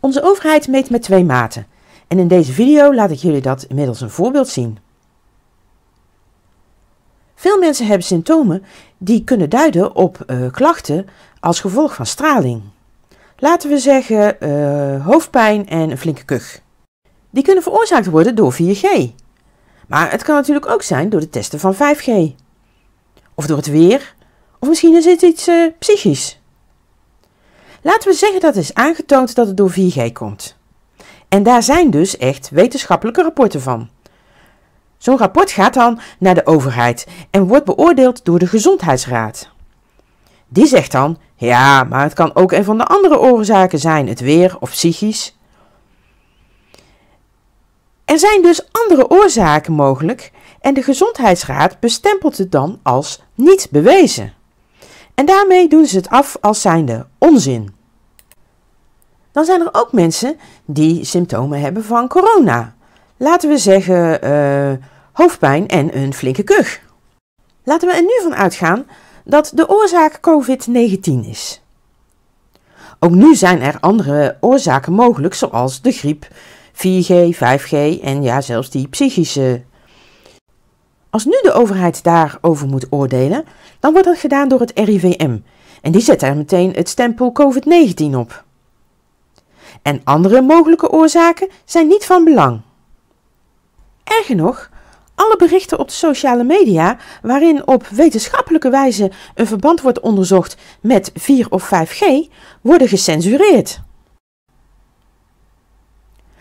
Onze overheid meet met twee maten. En in deze video laat ik jullie dat inmiddels een voorbeeld zien. Veel mensen hebben symptomen die kunnen duiden op eh, klachten als gevolg van straling. Laten we zeggen eh, hoofdpijn en een flinke kuch. Die kunnen veroorzaakt worden door 4G. Maar het kan natuurlijk ook zijn door de testen van 5G. Of door het weer. Of misschien is het iets eh, psychisch. Laten we zeggen dat is aangetoond dat het door 4G komt. En daar zijn dus echt wetenschappelijke rapporten van. Zo'n rapport gaat dan naar de overheid en wordt beoordeeld door de Gezondheidsraad. Die zegt dan: ja, maar het kan ook een van de andere oorzaken zijn, het weer of psychisch. Er zijn dus andere oorzaken mogelijk en de Gezondheidsraad bestempelt het dan als niet bewezen. En daarmee doen ze het af als zijnde onzin. Dan zijn er ook mensen die symptomen hebben van corona. Laten we zeggen eh, hoofdpijn en een flinke kuch. Laten we er nu van uitgaan dat de oorzaak COVID-19 is. Ook nu zijn er andere oorzaken mogelijk, zoals de griep, 4G, 5G en ja, zelfs die psychische als nu de overheid daarover moet oordelen, dan wordt dat gedaan door het RIVM. En die zet daar meteen het stempel COVID-19 op. En andere mogelijke oorzaken zijn niet van belang. Erger nog, alle berichten op de sociale media waarin op wetenschappelijke wijze een verband wordt onderzocht met 4 of 5G worden gecensureerd.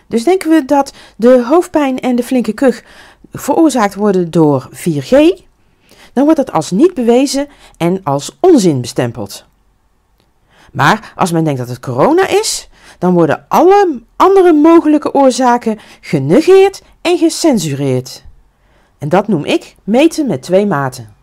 Dus denken we dat de hoofdpijn en de flinke kuch veroorzaakt worden door 4G, dan wordt dat als niet bewezen en als onzin bestempeld. Maar als men denkt dat het corona is, dan worden alle andere mogelijke oorzaken genegeerd en gecensureerd. En dat noem ik meten met twee maten.